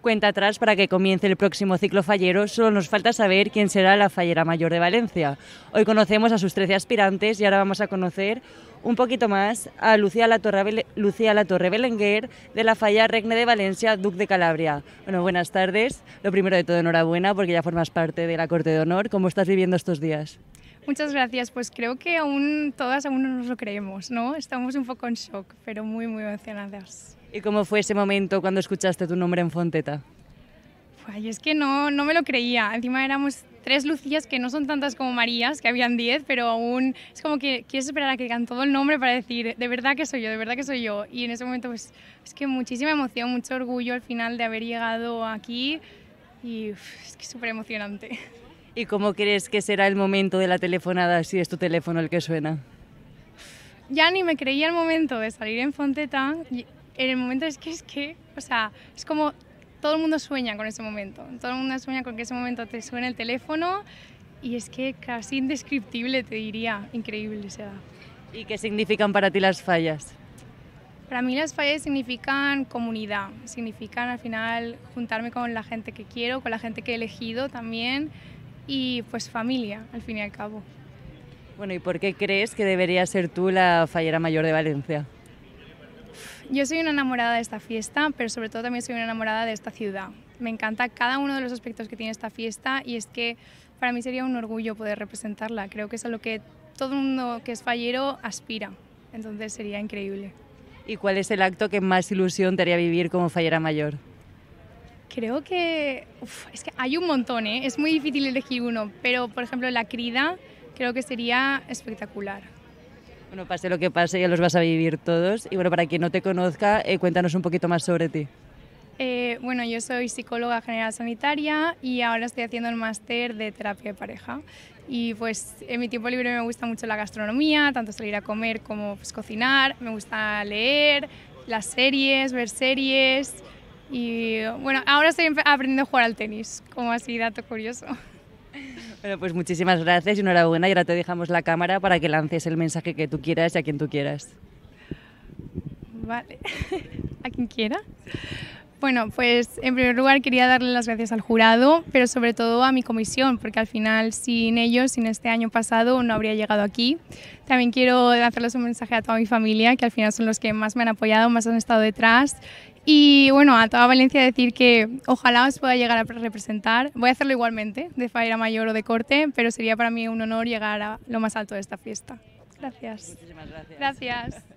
cuenta atrás para que comience el próximo ciclo fallero, solo nos falta saber quién será la fallera mayor de Valencia. Hoy conocemos a sus 13 aspirantes y ahora vamos a conocer un poquito más a Lucía la Torre, Belenguer de la Falla Regne de Valencia, Duc de Calabria. Bueno, buenas tardes. Lo primero de todo, enhorabuena porque ya formas parte de la Corte de Honor. ¿Cómo estás viviendo estos días? Muchas gracias. Pues creo que aún todas aún no nos lo creemos, ¿no? Estamos un poco en shock, pero muy, muy emocionadas. ¿Y cómo fue ese momento cuando escuchaste tu nombre en Fonteta? Pues es que no, no me lo creía. Encima éramos tres Lucías que no son tantas como Marías, que habían diez, pero aún es como que quieres esperar a que digan todo el nombre para decir, de verdad que soy yo, de verdad que soy yo. Y en ese momento, pues es que muchísima emoción, mucho orgullo al final de haber llegado aquí y es que súper emocionante. ¿Y cómo crees que será el momento de la telefonada si es tu teléfono el que suena? Ya ni me creía el momento de salir en Fonteta. En el momento es que es que, o sea, es como todo el mundo sueña con ese momento, todo el mundo sueña con que ese momento te suene el teléfono y es que casi indescriptible, te diría, increíble se sea. ¿Y qué significan para ti las fallas? Para mí las fallas significan comunidad, significan al final juntarme con la gente que quiero, con la gente que he elegido también y pues familia, al fin y al cabo. Bueno, ¿y por qué crees que debería ser tú la fallera mayor de Valencia? Yo soy una enamorada de esta fiesta, pero sobre todo también soy una enamorada de esta ciudad. Me encanta cada uno de los aspectos que tiene esta fiesta y es que para mí sería un orgullo poder representarla. Creo que es a lo que todo el mundo que es fallero aspira, entonces sería increíble. ¿Y cuál es el acto que más ilusión te haría vivir como fallera mayor? Creo que. es que hay un montón, ¿eh? es muy difícil elegir uno, pero por ejemplo la crida creo que sería espectacular. Bueno, pase lo que pase, ya los vas a vivir todos. Y bueno, para quien no te conozca, eh, cuéntanos un poquito más sobre ti. Eh, bueno, yo soy psicóloga general sanitaria y ahora estoy haciendo el máster de terapia de pareja. Y pues en mi tiempo libre me gusta mucho la gastronomía, tanto salir a comer como pues, cocinar, me gusta leer, las series, ver series. Y bueno, ahora estoy aprendiendo a jugar al tenis, como así dato curioso. Bueno, pues muchísimas gracias y enhorabuena. Y ahora te dejamos la cámara para que lances el mensaje que tú quieras y a quien tú quieras. Vale, a quien quiera. Bueno, pues en primer lugar quería darle las gracias al jurado, pero sobre todo a mi comisión, porque al final sin ellos, sin este año pasado, no habría llegado aquí. También quiero hacerles un mensaje a toda mi familia, que al final son los que más me han apoyado, más han estado detrás y bueno, a toda Valencia decir que ojalá os pueda llegar a representar. Voy a hacerlo igualmente, de faera mayor o de corte, pero sería para mí un honor llegar a lo más alto de esta fiesta. Gracias. Muchísimas gracias. Gracias.